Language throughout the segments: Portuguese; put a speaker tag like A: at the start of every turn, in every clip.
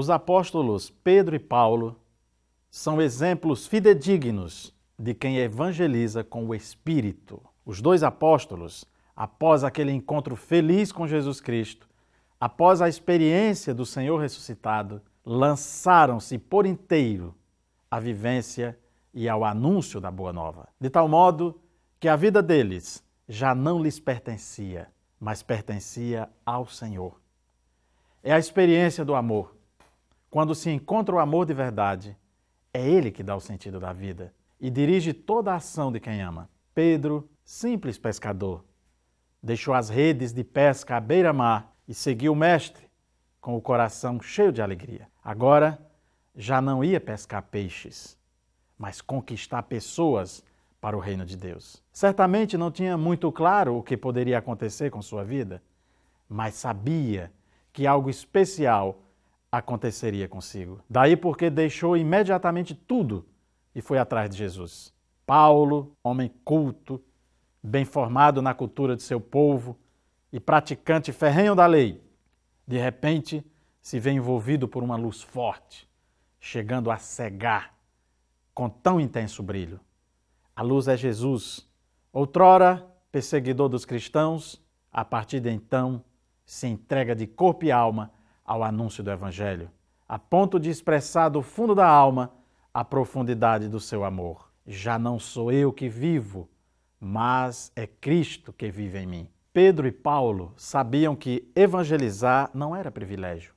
A: Os apóstolos Pedro e Paulo são exemplos fidedignos de quem evangeliza com o Espírito. Os dois apóstolos, após aquele encontro feliz com Jesus Cristo, após a experiência do Senhor ressuscitado, lançaram-se por inteiro à vivência e ao anúncio da Boa Nova, de tal modo que a vida deles já não lhes pertencia, mas pertencia ao Senhor. É a experiência do amor, quando se encontra o amor de verdade, é ele que dá o sentido da vida e dirige toda a ação de quem ama. Pedro, simples pescador, deixou as redes de pesca à beira-mar e seguiu o Mestre com o coração cheio de alegria. Agora já não ia pescar peixes, mas conquistar pessoas para o reino de Deus. Certamente não tinha muito claro o que poderia acontecer com sua vida, mas sabia que algo especial aconteceria consigo. Daí porque deixou imediatamente tudo e foi atrás de Jesus. Paulo, homem culto, bem formado na cultura de seu povo e praticante ferrenho da lei, de repente se vê envolvido por uma luz forte, chegando a cegar com tão intenso brilho. A luz é Jesus, outrora perseguidor dos cristãos, a partir de então se entrega de corpo e alma ao anúncio do Evangelho, a ponto de expressar do fundo da alma a profundidade do seu amor. Já não sou eu que vivo, mas é Cristo que vive em mim. Pedro e Paulo sabiam que evangelizar não era privilégio,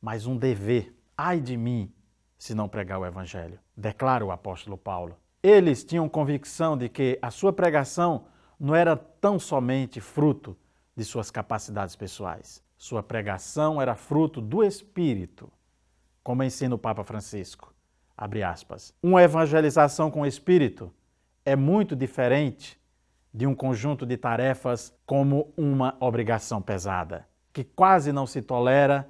A: mas um dever. Ai de mim se não pregar o Evangelho, declara o apóstolo Paulo. Eles tinham convicção de que a sua pregação não era tão somente fruto de suas capacidades pessoais, sua pregação era fruto do Espírito, como ensina o Papa Francisco. Abre aspas. Uma evangelização com o Espírito é muito diferente de um conjunto de tarefas como uma obrigação pesada, que quase não se tolera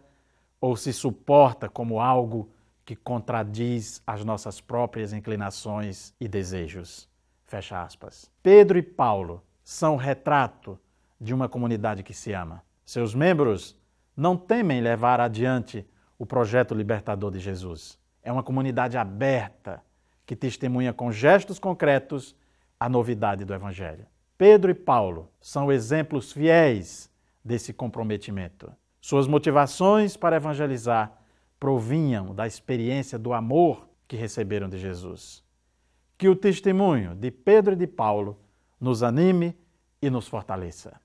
A: ou se suporta como algo que contradiz as nossas próprias inclinações e desejos. Fecha aspas. Pedro e Paulo são retrato de uma comunidade que se ama. Seus membros não temem levar adiante o projeto libertador de Jesus. É uma comunidade aberta que testemunha com gestos concretos a novidade do Evangelho. Pedro e Paulo são exemplos fiéis desse comprometimento. Suas motivações para evangelizar provinham da experiência do amor que receberam de Jesus. Que o testemunho de Pedro e de Paulo nos anime e nos fortaleça.